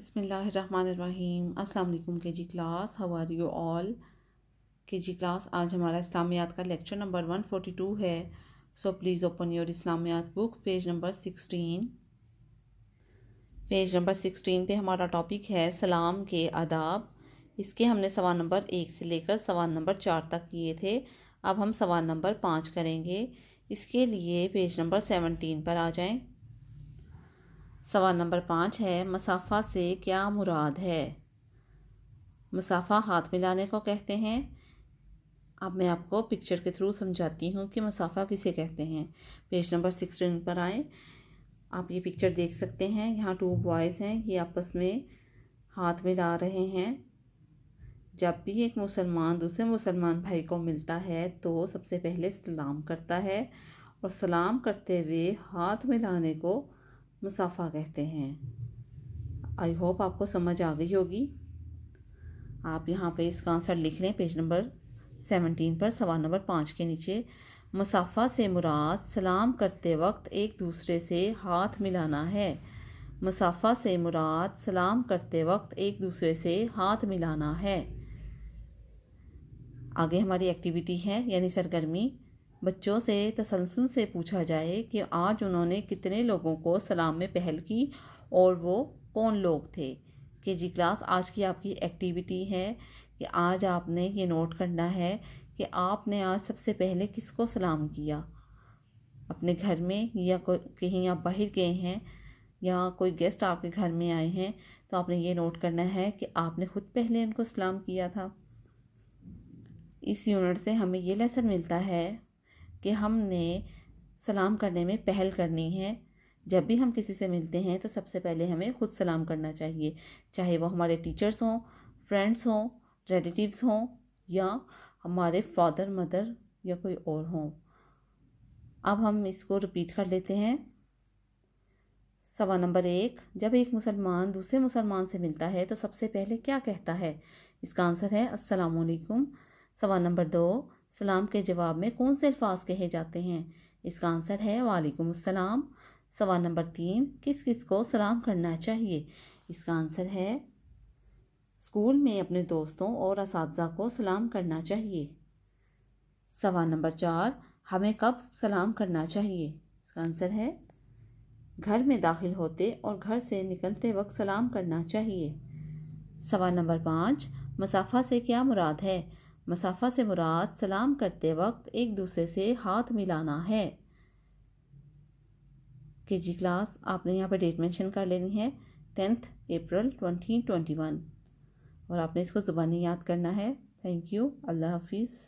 बिसमीम अल्लाम K G class how are you all K G class आज हमारा इस्लामियात का lecture number one forty two है सो प्लीज़ ओपन योर इस्लामियात book page number sixteen page number sixteen पे हमारा टॉपिक है सलाम के आदाब इसके हमने सवाल नंबर एक से लेकर सवाल नंबर चार तक किए थे अब हम सवाल नंबर पाँच करेंगे इसके लिए पेज नंबर सेवनटीन पर आ जाएँ सवाल नंबर पाँच है मसाफ़ा से क्या मुराद है मसाफ़ा हाथ मिलाने को कहते हैं अब मैं आपको पिक्चर के थ्रू समझाती हूँ कि मसाफ़ा किसे कहते हैं पेज नंबर सिक्सटीन पर आए आप ये पिक्चर देख सकते हैं यहाँ टू बॉयज़ हैं ये आपस में हाथ मिला रहे हैं जब भी एक मुसलमान दूसरे मुसलमान भाई को मिलता है तो सबसे पहले सलाम करता है और सलाम करते हुए हाथ मिलाने को मुसाफ़ा कहते हैं आई होप आपको समझ आ गई होगी आप यहाँ पे इसका आंसर लिख लें पेज नंबर सेवनटीन पर सवाल नंबर पाँच के नीचे मुसाफ़ा से मुराद सलाम करते वक्त एक दूसरे से हाथ मिलाना है मुसाफ़ा से मुराद सलाम करते वक्त एक दूसरे से हाथ मिलाना है आगे हमारी एक्टिविटी है यानी सरगर्मी बच्चों से तसलसल से पूछा जाए कि आज उन्होंने कितने लोगों को सलाम में पहल की और वो कौन लोग थे कि जी क्लास आज की आपकी एक्टिविटी है कि आज आपने ये नोट करना है कि आपने आज सबसे पहले किसको सलाम किया अपने घर में या कहीं आप बाहर गए हैं या कोई गेस्ट आपके घर में आए हैं तो आपने ये नोट करना है कि आपने खुद पहले उनको सलाम किया था इस यूनिट से हमें ये लेसन मिलता है कि हमने सलाम करने में पहल करनी है जब भी हम किसी से मिलते हैं तो सबसे पहले हमें खुद सलाम करना चाहिए चाहे वो हमारे टीचर्स हों फ्रेंड्स हों रिलेटिव्स हों या हमारे फादर मदर या कोई और हों अब हम इसको रिपीट कर लेते हैं सवा नंबर एक जब एक मुसलमान दूसरे मुसलमान से मिलता है तो सबसे पहले क्या कहता है इसका आंसर है असलकुम सवाल नंबर दो सलाम के जवाब में कौन से अल्फाज कहे जाते हैं इसका आंसर है वालेकुम अस्सलाम सवाल नंबर तीन किस किस को सलाम करना चाहिए इसका आंसर है स्कूल में अपने दोस्तों और इस को सलाम करना चाहिए सवाल नंबर चार हमें कब सलाम करना चाहिए इसका आंसर है घर में दाखिल होते और घर से निकलते वक्त सलाम करना चाहिए सवाल नंबर पाँच मसाफा से क्या मुराद है मसाफा से मुराद सलाम करते वक्त एक दूसरे से हाथ मिलाना है के जी क्लास आपने यहाँ पर डेट मेंशन कर लेनी है tenth April twenty twenty one और आपने इसको ज़ुबानी याद करना है थैंक यू अल्लाह हाफिज़